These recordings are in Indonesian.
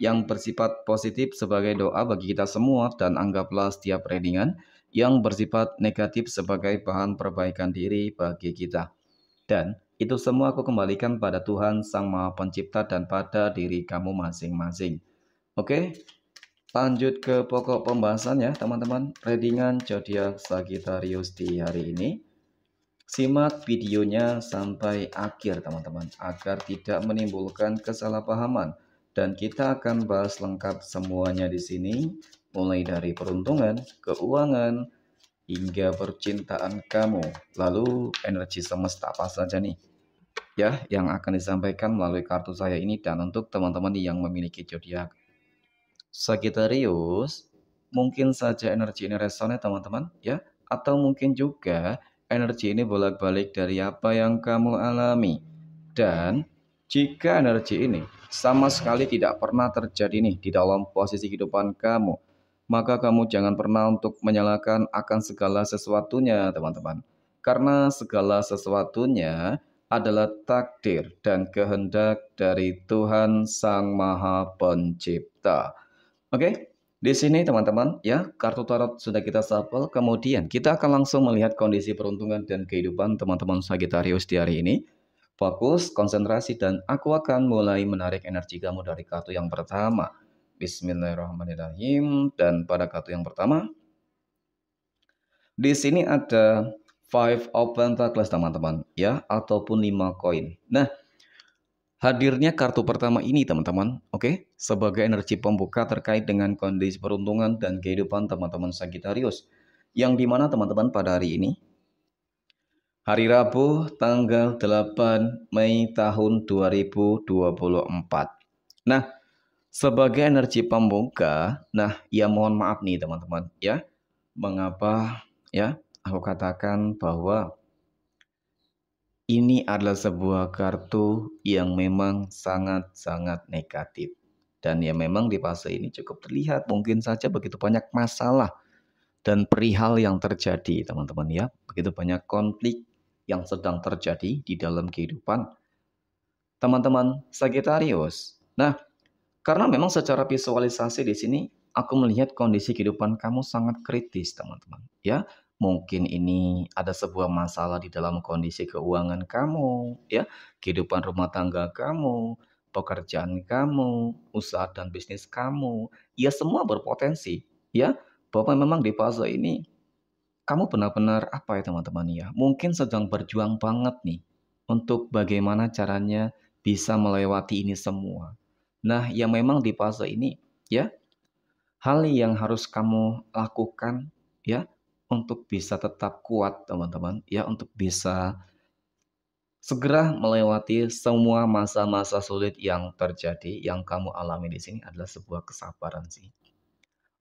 yang bersifat positif sebagai doa bagi kita semua dan anggaplah setiap readingan yang bersifat negatif sebagai bahan perbaikan diri bagi kita. Dan itu semua aku kembalikan pada Tuhan Sang Maha Pencipta dan pada diri kamu masing-masing. Oke, lanjut ke pokok pembahasan ya teman-teman. Readingan Jodiak Sagittarius di hari ini. Simak videonya sampai akhir teman-teman agar tidak menimbulkan kesalahpahaman dan kita akan bahas lengkap semuanya di sini, mulai dari peruntungan, keuangan, hingga percintaan kamu. Lalu energi semesta apa saja nih? Ya, yang akan disampaikan melalui kartu saya ini dan untuk teman-teman yang memiliki zodiak Sagittarius, mungkin saja energi ini resonnya teman-teman, ya. Atau mungkin juga energi ini bolak-balik dari apa yang kamu alami. Dan jika energi ini sama sekali tidak pernah terjadi nih di dalam posisi kehidupan kamu. Maka kamu jangan pernah untuk menyalahkan akan segala sesuatunya, teman-teman. Karena segala sesuatunya adalah takdir dan kehendak dari Tuhan Sang Maha Pencipta. Oke, di sini teman-teman ya, kartu tarot sudah kita sapel. Kemudian kita akan langsung melihat kondisi peruntungan dan kehidupan teman-teman Sagittarius di hari ini. Fokus, konsentrasi, dan aku akan mulai menarik energi kamu dari kartu yang pertama. Bismillahirrahmanirrahim. Dan pada kartu yang pertama, di sini ada Five of Pentacles teman-teman ya ataupun lima koin. Nah, hadirnya kartu pertama ini teman-teman, oke, okay? sebagai energi pembuka terkait dengan kondisi peruntungan dan kehidupan teman-teman Sagittarius. Yang dimana teman-teman pada hari ini Hari Rabu tanggal 8 Mei tahun 2024. Nah, sebagai energi pembuka, nah ya mohon maaf nih teman-teman ya. Mengapa ya aku katakan bahwa ini adalah sebuah kartu yang memang sangat-sangat negatif. Dan ya memang di fase ini cukup terlihat mungkin saja begitu banyak masalah dan perihal yang terjadi teman-teman ya. Begitu banyak konflik yang sedang terjadi di dalam kehidupan teman-teman Sagittarius. Nah, karena memang secara visualisasi di sini aku melihat kondisi kehidupan kamu sangat kritis, teman-teman, ya. Mungkin ini ada sebuah masalah di dalam kondisi keuangan kamu, ya, kehidupan rumah tangga kamu, pekerjaan kamu, usaha dan bisnis kamu, ya semua berpotensi, ya, bahwa memang di fase ini kamu benar-benar apa ya teman-teman ya, mungkin sedang berjuang banget nih untuk bagaimana caranya bisa melewati ini semua. Nah, yang memang di fase ini ya, hal yang harus kamu lakukan ya untuk bisa tetap kuat teman-teman ya untuk bisa segera melewati semua masa-masa sulit yang terjadi yang kamu alami di sini adalah sebuah kesabaran sih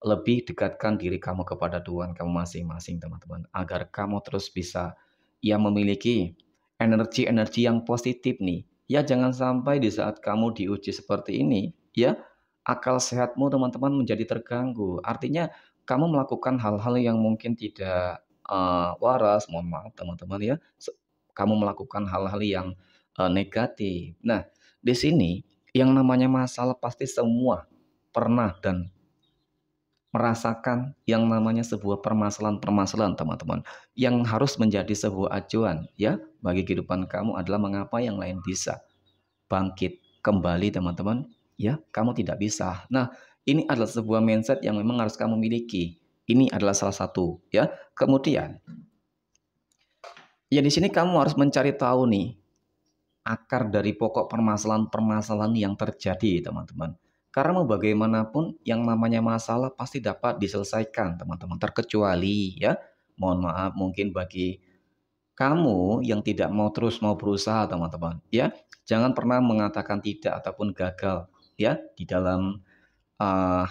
lebih dekatkan diri kamu kepada Tuhan kamu masing-masing teman-teman agar kamu terus bisa ya memiliki energi-energi yang positif nih ya jangan sampai di saat kamu diuji seperti ini ya akal sehatmu teman-teman menjadi terganggu artinya kamu melakukan hal-hal yang mungkin tidak uh, waras mohon maaf teman-teman ya kamu melakukan hal-hal yang uh, negatif nah di sini yang namanya masalah pasti semua pernah dan merasakan yang namanya sebuah permasalahan-permasalahan teman-teman yang harus menjadi sebuah acuan ya bagi kehidupan kamu adalah mengapa yang lain bisa bangkit kembali teman-teman ya kamu tidak bisa nah ini adalah sebuah mindset yang memang harus kamu miliki ini adalah salah satu ya kemudian ya di sini kamu harus mencari tahu nih akar dari pokok permasalahan-permasalahan yang terjadi teman-teman karena mau bagaimanapun yang namanya masalah pasti dapat diselesaikan teman-teman. Terkecuali ya, mohon maaf mungkin bagi kamu yang tidak mau terus mau berusaha teman-teman. Ya, jangan pernah mengatakan tidak ataupun gagal ya di dalam uh,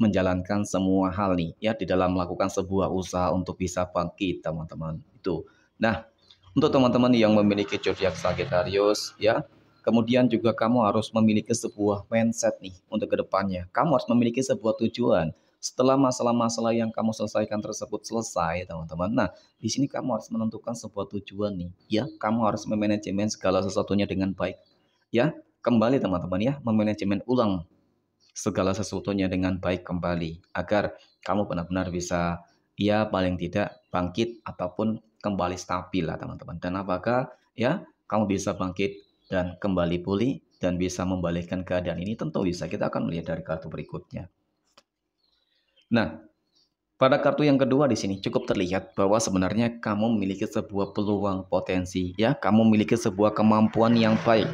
menjalankan semua hal nih ya di dalam melakukan sebuah usaha untuk bisa bangkit teman-teman itu. Nah, untuk teman-teman yang memiliki zodiak Sagittarius ya Kemudian juga kamu harus memiliki sebuah mindset nih untuk kedepannya. Kamu harus memiliki sebuah tujuan. Setelah masalah-masalah yang kamu selesaikan tersebut selesai, teman-teman. Nah, di sini kamu harus menentukan sebuah tujuan nih. Ya, kamu harus memanajemen segala sesuatunya dengan baik. Ya, kembali teman-teman ya, memanajemen ulang segala sesuatunya dengan baik kembali. Agar kamu benar-benar bisa, ya paling tidak bangkit ataupun kembali stabil lah teman-teman. Dan apakah ya kamu bisa bangkit dan kembali pulih dan bisa membalikkan keadaan ini tentu bisa kita akan melihat dari kartu berikutnya. Nah, pada kartu yang kedua di sini cukup terlihat bahwa sebenarnya kamu memiliki sebuah peluang potensi ya, kamu memiliki sebuah kemampuan yang baik.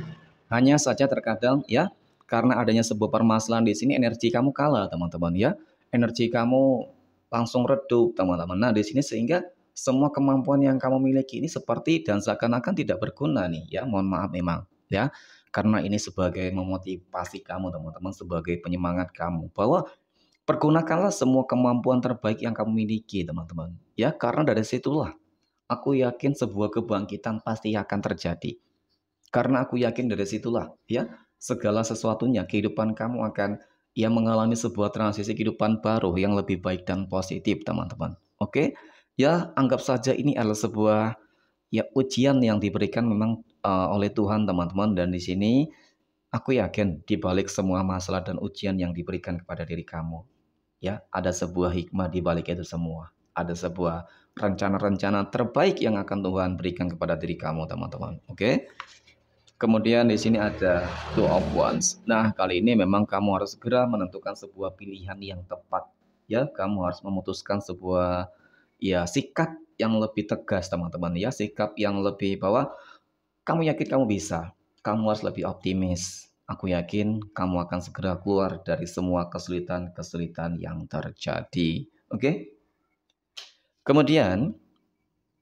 Hanya saja terkadang ya karena adanya sebuah permasalahan di sini energi kamu kalah teman-teman ya. Energi kamu langsung redup teman-teman. Nah, di sini sehingga semua kemampuan yang kamu miliki ini seperti dan seakan-akan tidak berguna nih ya mohon maaf memang ya karena ini sebagai memotivasi kamu teman-teman sebagai penyemangat kamu bahwa pergunakanlah semua kemampuan terbaik yang kamu miliki teman-teman ya karena dari situlah aku yakin sebuah kebangkitan pasti akan terjadi karena aku yakin dari situlah ya segala sesuatunya kehidupan kamu akan ya mengalami sebuah transisi kehidupan baru yang lebih baik dan positif teman-teman oke okay? ya anggap saja ini adalah sebuah ya ujian yang diberikan memang uh, oleh Tuhan teman-teman dan di sini aku yakin di balik semua masalah dan ujian yang diberikan kepada diri kamu ya ada sebuah hikmah di balik itu semua ada sebuah rencana-rencana terbaik yang akan Tuhan berikan kepada diri kamu teman-teman oke Kemudian di sini ada two of ones Nah, kali ini memang kamu harus segera menentukan sebuah pilihan yang tepat. Ya, kamu harus memutuskan sebuah ya sikap yang lebih tegas teman-teman ya sikap yang lebih bahwa kamu yakin kamu bisa kamu harus lebih optimis aku yakin kamu akan segera keluar dari semua kesulitan-kesulitan yang terjadi oke kemudian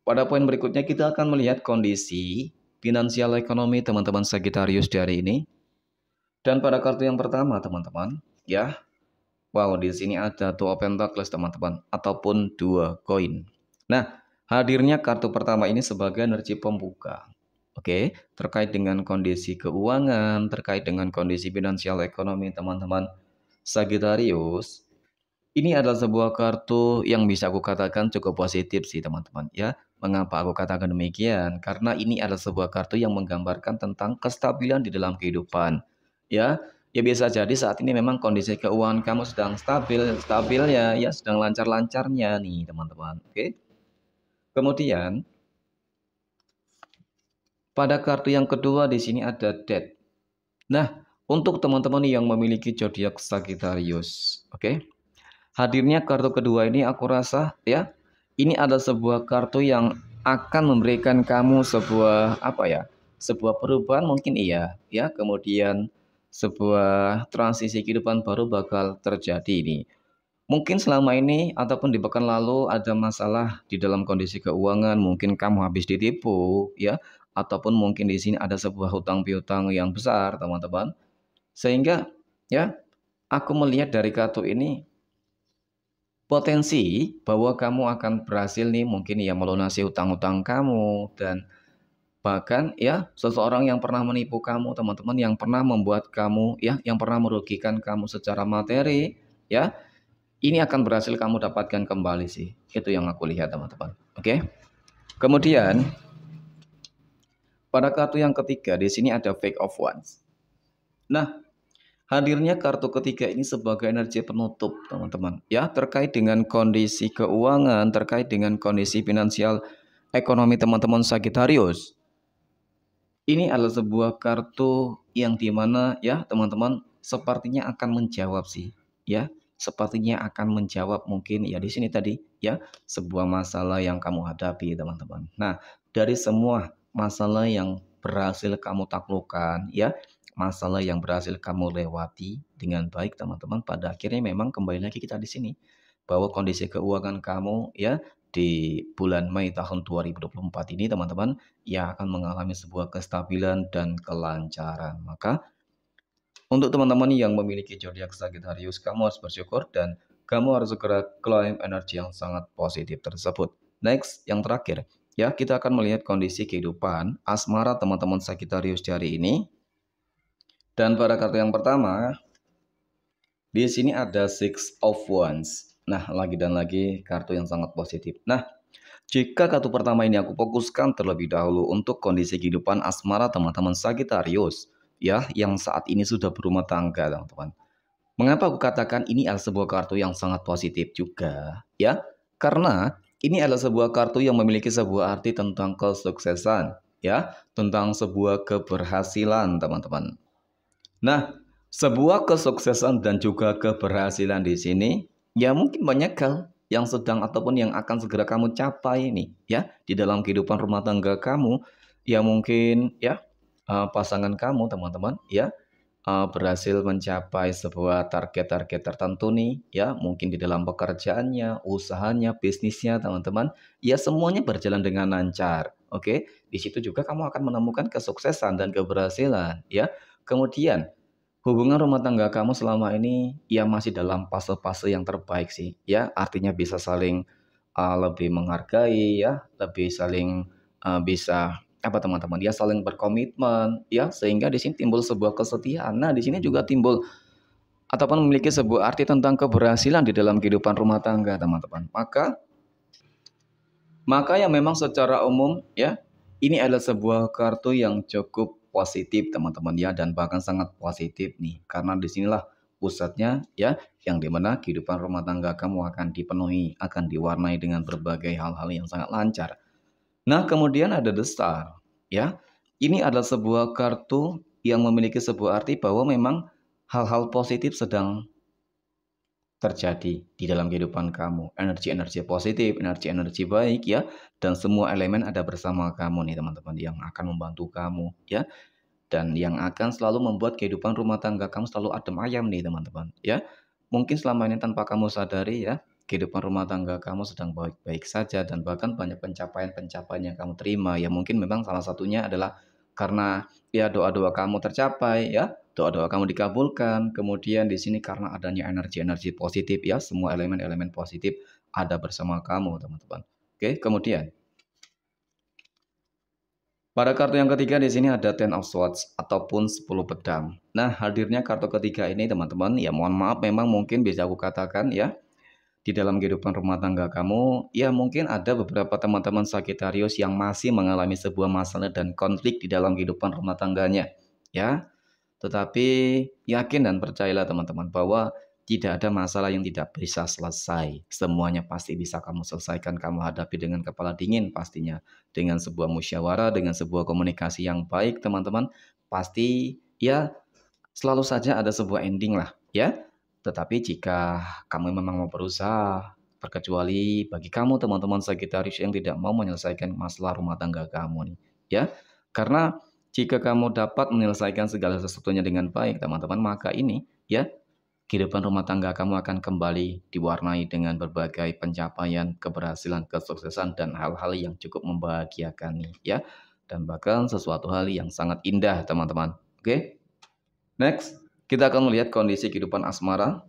pada poin berikutnya kita akan melihat kondisi finansial ekonomi teman-teman Sagittarius di hari ini dan pada kartu yang pertama teman-teman ya Wow, di sini ada dua pentakles teman-teman ataupun dua koin. Nah, hadirnya kartu pertama ini sebagai energi pembuka. Oke, okay? terkait dengan kondisi keuangan, terkait dengan kondisi finansial ekonomi teman-teman Sagittarius, ini adalah sebuah kartu yang bisa aku katakan cukup positif sih teman-teman ya. Mengapa aku katakan demikian? Karena ini adalah sebuah kartu yang menggambarkan tentang kestabilan di dalam kehidupan. Ya, Ya biasa jadi saat ini memang kondisi keuangan kamu sedang stabil, stabilnya ya sedang lancar-lancarnya nih teman-teman. Oke. Kemudian pada kartu yang kedua di sini ada debt. Nah, untuk teman-teman yang memiliki zodiak Sagitarius, oke. Hadirnya kartu kedua ini aku rasa ya, ini ada sebuah kartu yang akan memberikan kamu sebuah apa ya? Sebuah perubahan mungkin iya, ya. Kemudian sebuah transisi kehidupan baru bakal terjadi ini. Mungkin selama ini ataupun di pekan lalu ada masalah di dalam kondisi keuangan, mungkin kamu habis ditipu ya, ataupun mungkin di sini ada sebuah hutang piutang yang besar, teman-teman. Sehingga ya, aku melihat dari kartu ini potensi bahwa kamu akan berhasil nih mungkin ya melunasi hutang-hutang kamu dan Bahkan ya seseorang yang pernah menipu kamu, teman-teman yang pernah membuat kamu ya, yang pernah merugikan kamu secara materi ya, ini akan berhasil kamu dapatkan kembali sih. Itu yang aku lihat teman-teman. Oke. Kemudian pada kartu yang ketiga di sini ada fake of ones Nah, hadirnya kartu ketiga ini sebagai energi penutup, teman-teman. Ya, terkait dengan kondisi keuangan, terkait dengan kondisi finansial ekonomi teman-teman Sagittarius ini adalah sebuah kartu yang dimana ya teman-teman sepertinya akan menjawab sih ya sepertinya akan menjawab mungkin ya di sini tadi ya sebuah masalah yang kamu hadapi teman-teman. Nah dari semua masalah yang berhasil kamu taklukan ya masalah yang berhasil kamu lewati dengan baik teman-teman pada akhirnya memang kembali lagi kita di sini bahwa kondisi keuangan kamu ya di bulan Mei tahun 2024 ini teman-teman ya akan mengalami sebuah kestabilan dan kelancaran. Maka untuk teman-teman yang memiliki zodiak Sagittarius, kamu harus bersyukur dan kamu harus segera klaim energi yang sangat positif tersebut. Next, yang terakhir, ya kita akan melihat kondisi kehidupan asmara teman-teman Sagittarius di hari ini. Dan pada kartu yang pertama, di sini ada Six of Wands. Nah, lagi dan lagi kartu yang sangat positif. Nah, jika kartu pertama ini aku fokuskan terlebih dahulu untuk kondisi kehidupan asmara teman-teman Sagittarius ya, yang saat ini sudah berumah tangga, teman-teman. Mengapa aku katakan ini adalah sebuah kartu yang sangat positif juga, ya? Karena ini adalah sebuah kartu yang memiliki sebuah arti tentang kesuksesan, ya, tentang sebuah keberhasilan, teman-teman. Nah, sebuah kesuksesan dan juga keberhasilan di sini ya mungkin banyak hal yang sedang ataupun yang akan segera kamu capai ini ya di dalam kehidupan rumah tangga kamu ya mungkin ya eh, pasangan kamu teman-teman ya uh, berhasil mencapai sebuah target-target tertentu nih ya mungkin di dalam pekerjaannya usahanya bisnisnya teman-teman ya semuanya berjalan dengan lancar oke di situ juga kamu akan menemukan kesuksesan dan keberhasilan ya kemudian hubungan rumah tangga kamu selama ini ya masih dalam fase-fase yang terbaik sih ya artinya bisa saling uh, lebih menghargai ya lebih saling uh, bisa apa teman-teman ya saling berkomitmen ya sehingga di sini timbul sebuah kesetiaan nah di sini juga timbul ataupun memiliki sebuah arti tentang keberhasilan di dalam kehidupan rumah tangga teman-teman maka maka yang memang secara umum ya ini adalah sebuah kartu yang cukup positif teman-teman ya dan bahkan sangat positif nih karena disinilah pusatnya ya yang dimana kehidupan rumah tangga kamu akan dipenuhi akan diwarnai dengan berbagai hal-hal yang sangat lancar nah kemudian ada the star ya ini adalah sebuah kartu yang memiliki sebuah arti bahwa memang hal-hal positif sedang terjadi di dalam kehidupan kamu. Energi-energi positif, energi-energi baik ya, dan semua elemen ada bersama kamu nih teman-teman yang akan membantu kamu ya. Dan yang akan selalu membuat kehidupan rumah tangga kamu selalu adem ayam nih teman-teman ya. Mungkin selama ini tanpa kamu sadari ya, kehidupan rumah tangga kamu sedang baik-baik saja dan bahkan banyak pencapaian-pencapaian yang kamu terima ya mungkin memang salah satunya adalah karena ya doa-doa kamu tercapai ya doa-doa kamu dikabulkan kemudian di sini karena adanya energi-energi positif ya semua elemen-elemen positif ada bersama kamu teman-teman oke kemudian pada kartu yang ketiga di sini ada Ten of Swords ataupun 10 pedang. Nah, hadirnya kartu ketiga ini teman-teman, ya mohon maaf memang mungkin bisa aku katakan ya, di dalam kehidupan rumah tangga kamu, ya mungkin ada beberapa teman-teman Sagittarius yang masih mengalami sebuah masalah dan konflik di dalam kehidupan rumah tangganya, ya. Tetapi yakin dan percayalah teman-teman bahwa tidak ada masalah yang tidak bisa selesai. Semuanya pasti bisa kamu selesaikan, kamu hadapi dengan kepala dingin pastinya. Dengan sebuah musyawarah, dengan sebuah komunikasi yang baik, teman-teman, pasti ya selalu saja ada sebuah ending lah, ya. Tetapi jika kamu memang mau berusaha, terkecuali bagi kamu teman-teman Sagittarius yang tidak mau menyelesaikan masalah rumah tangga kamu nih, ya. Karena jika kamu dapat menyelesaikan segala sesuatunya dengan baik, teman-teman, maka ini ya kehidupan rumah tangga kamu akan kembali diwarnai dengan berbagai pencapaian, keberhasilan, kesuksesan dan hal-hal yang cukup membahagiakan nih, ya. Dan bahkan sesuatu hal yang sangat indah, teman-teman. Oke. Okay? Next. Kita akan melihat kondisi kehidupan asmara.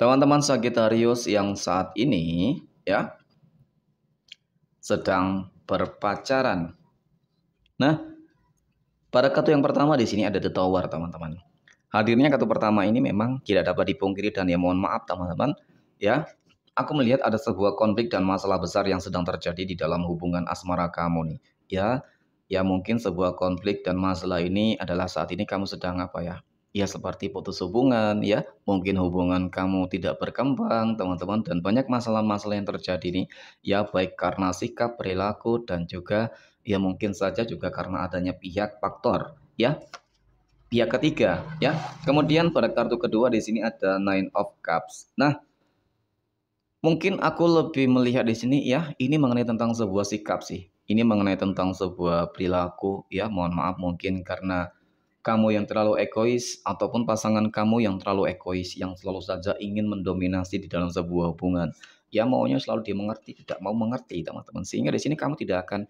Teman-teman Sagittarius yang saat ini ya sedang berpacaran. Nah, pada kartu yang pertama di sini ada The Tower, teman-teman. Hadirnya kartu pertama ini memang tidak dapat dipungkiri dan ya mohon maaf, teman-teman. Ya, aku melihat ada sebuah konflik dan masalah besar yang sedang terjadi di dalam hubungan asmara kamu nih. Ya, ya mungkin sebuah konflik dan masalah ini adalah saat ini kamu sedang apa ya? Ya seperti putus hubungan ya, mungkin hubungan kamu tidak berkembang teman-teman dan banyak masalah-masalah yang terjadi nih ya baik karena sikap, perilaku dan juga ya mungkin saja juga karena adanya pihak faktor ya pihak ketiga ya. Kemudian pada kartu kedua di sini ada Nine of Cups. Nah, mungkin aku lebih melihat di sini ya, ini mengenai tentang sebuah sikap sih. Ini mengenai tentang sebuah perilaku, ya mohon maaf mungkin karena kamu yang terlalu egois ataupun pasangan kamu yang terlalu egois yang selalu saja ingin mendominasi di dalam sebuah hubungan. Ya maunya selalu dimengerti, tidak mau mengerti teman-teman. Sehingga di sini kamu tidak akan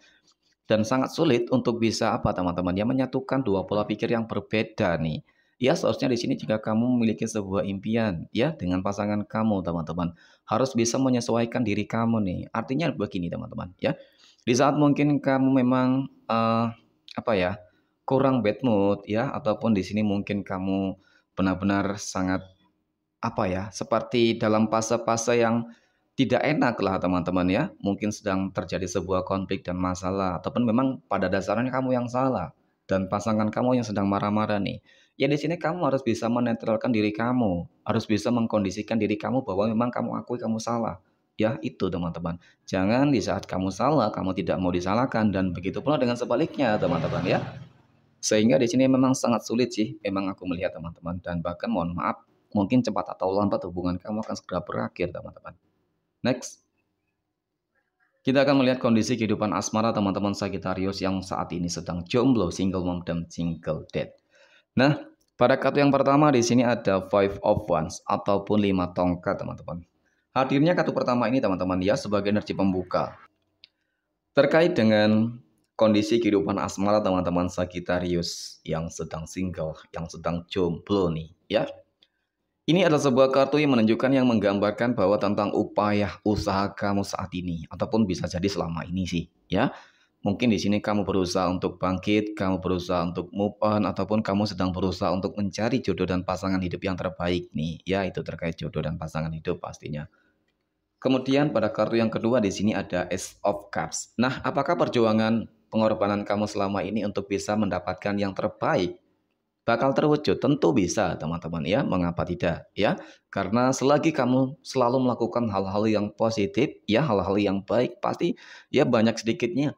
dan sangat sulit untuk bisa apa teman-teman ya menyatukan dua pola pikir yang berbeda nih. Ya seharusnya di sini jika kamu memiliki sebuah impian ya dengan pasangan kamu teman-teman harus bisa menyesuaikan diri kamu nih. Artinya begini teman-teman ya. Di saat mungkin kamu memang uh, apa ya kurang bad mood ya ataupun di sini mungkin kamu benar-benar sangat apa ya seperti dalam fase-fase yang tidak enak lah teman-teman ya mungkin sedang terjadi sebuah konflik dan masalah ataupun memang pada dasarnya kamu yang salah dan pasangan kamu yang sedang marah-marah nih ya di sini kamu harus bisa menetralkan diri kamu harus bisa mengkondisikan diri kamu bahwa memang kamu akui kamu salah Ya itu teman-teman. Jangan di saat kamu salah, kamu tidak mau disalahkan dan begitu pula dengan sebaliknya teman-teman ya. Sehingga di sini memang sangat sulit sih, memang aku melihat teman-teman dan bahkan mohon maaf, mungkin cepat atau lambat hubungan kamu akan segera berakhir teman-teman. Next. Kita akan melihat kondisi kehidupan asmara teman-teman Sagittarius yang saat ini sedang jomblo, single mom dan single dad. Nah, pada kartu yang pertama di sini ada Five of ones ataupun lima tongkat teman-teman. Hadirnya kartu pertama ini teman-teman ya sebagai energi pembuka. Terkait dengan kondisi kehidupan asmara teman-teman Sagittarius yang sedang single, yang sedang jomblo nih ya. Ini adalah sebuah kartu yang menunjukkan yang menggambarkan bahwa tentang upaya usaha kamu saat ini ataupun bisa jadi selama ini sih ya. Mungkin di sini kamu berusaha untuk bangkit, kamu berusaha untuk move on ataupun kamu sedang berusaha untuk mencari jodoh dan pasangan hidup yang terbaik nih. Ya, itu terkait jodoh dan pasangan hidup pastinya. Kemudian pada kartu yang kedua di sini ada Ace of Cups. Nah, apakah perjuangan pengorbanan kamu selama ini untuk bisa mendapatkan yang terbaik bakal terwujud? Tentu bisa, teman-teman ya. Mengapa tidak? Ya, karena selagi kamu selalu melakukan hal-hal yang positif, ya hal-hal yang baik, pasti ya banyak sedikitnya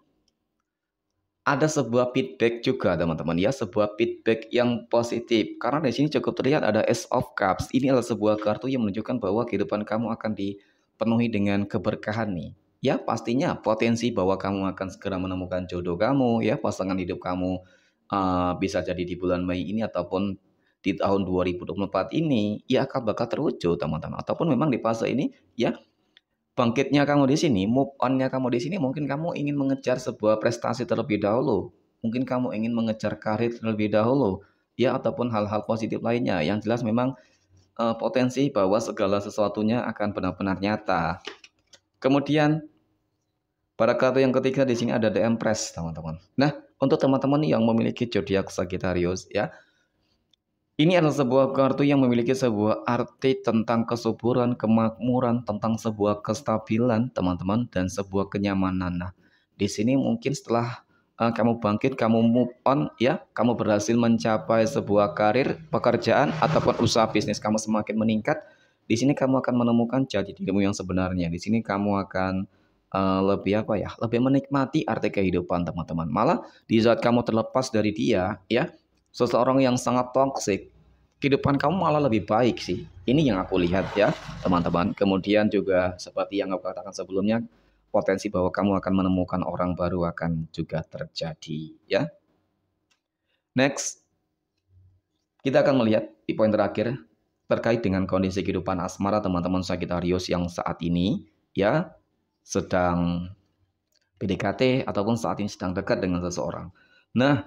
ada sebuah feedback juga teman-teman ya sebuah feedback yang positif karena di sini cukup terlihat ada S of Cups ini adalah sebuah kartu yang menunjukkan bahwa kehidupan kamu akan di penuhi dengan keberkahan nih. Ya pastinya potensi bahwa kamu akan segera menemukan jodoh kamu, ya pasangan hidup kamu uh, bisa jadi di bulan Mei ini ataupun di tahun 2024 ini, ya akan bakal terwujud teman-teman. Ataupun memang di fase ini, ya bangkitnya kamu di sini, move onnya kamu di sini, mungkin kamu ingin mengejar sebuah prestasi terlebih dahulu, mungkin kamu ingin mengejar karir terlebih dahulu, ya ataupun hal-hal positif lainnya. Yang jelas memang uh, potensi bahwa segala sesuatunya akan benar-benar nyata. Kemudian pada kartu yang ketiga di sini ada The Empress, teman-teman. Nah, untuk teman-teman yang memiliki zodiak Sagittarius ya, ini adalah sebuah kartu yang memiliki sebuah arti tentang kesuburan, kemakmuran, tentang sebuah kestabilan, teman-teman, dan sebuah kenyamanan. Nah, di sini mungkin setelah Eh, kamu bangkit, kamu move on ya, kamu berhasil mencapai sebuah karir, pekerjaan ataupun usaha bisnis kamu semakin meningkat, di sini kamu akan menemukan jati dirimu yang sebenarnya. Di sini kamu akan uh, lebih apa ya? Lebih menikmati arti kehidupan teman-teman. Malah di saat kamu terlepas dari dia ya, seseorang yang sangat toksik, kehidupan kamu malah lebih baik sih. Ini yang aku lihat ya, teman-teman. Kemudian juga seperti yang aku katakan sebelumnya, potensi bahwa kamu akan menemukan orang baru akan juga terjadi ya. Next, kita akan melihat di poin terakhir terkait dengan kondisi kehidupan asmara teman-teman Sagittarius yang saat ini ya sedang PDKT ataupun saat ini sedang dekat dengan seseorang. Nah,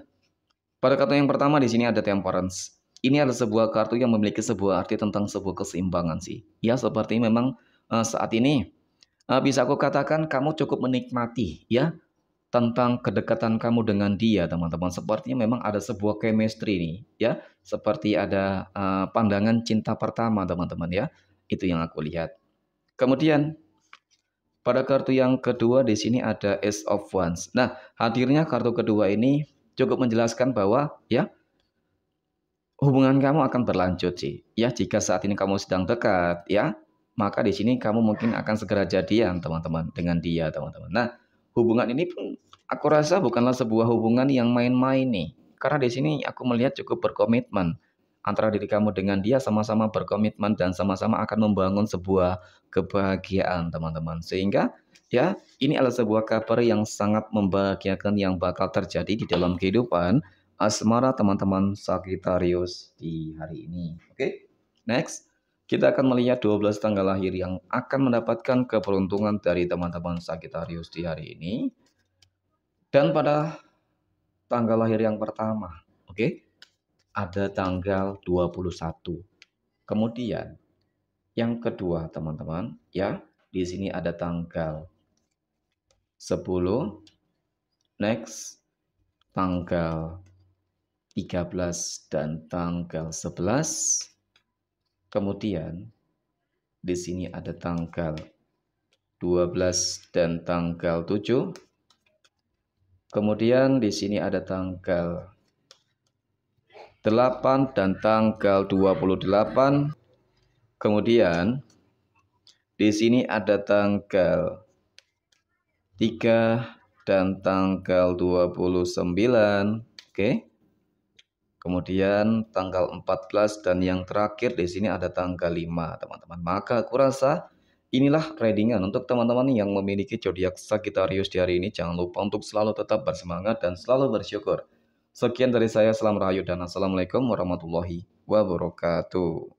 pada kartu yang pertama di sini ada Temperance. Ini adalah sebuah kartu yang memiliki sebuah arti tentang sebuah keseimbangan sih. Ya, seperti memang eh, saat ini Ah, bisa aku katakan kamu cukup menikmati ya tentang kedekatan kamu dengan dia teman-teman sepertinya memang ada sebuah chemistry nih ya seperti ada uh, pandangan cinta pertama teman-teman ya itu yang aku lihat kemudian pada kartu yang kedua di sini ada Ace of Wands nah hadirnya kartu kedua ini cukup menjelaskan bahwa ya hubungan kamu akan berlanjut sih ya jika saat ini kamu sedang dekat ya maka di sini kamu mungkin akan segera jadian teman-teman dengan dia teman-teman. Nah hubungan ini pun aku rasa bukanlah sebuah hubungan yang main-main nih karena di sini aku melihat cukup berkomitmen antara diri kamu dengan dia sama-sama berkomitmen dan sama-sama akan membangun sebuah kebahagiaan teman-teman sehingga ya ini adalah sebuah kabar yang sangat membahagiakan yang bakal terjadi di dalam kehidupan asmara teman-teman Sagittarius di hari ini oke okay? next kita akan melihat 12 tanggal lahir yang akan mendapatkan keberuntungan dari teman-teman Sagittarius di hari ini. Dan pada tanggal lahir yang pertama, oke? Okay? Ada tanggal 21. Kemudian yang kedua, teman-teman, ya, di sini ada tanggal 10. Next tanggal 13 dan tanggal 11 Kemudian di sini ada tanggal 12 dan tanggal 7. Kemudian di sini ada tanggal 8 dan tanggal 28. Kemudian di sini ada tanggal 3 dan tanggal 29. Oke. Okay. Kemudian tanggal 14 dan yang terakhir di sini ada tanggal 5, teman-teman. Maka aku rasa inilah readingan untuk teman-teman yang memiliki zodiak Sagittarius di hari ini. Jangan lupa untuk selalu tetap bersemangat dan selalu bersyukur. Sekian dari saya, salam rahayu dan assalamualaikum warahmatullahi wabarakatuh.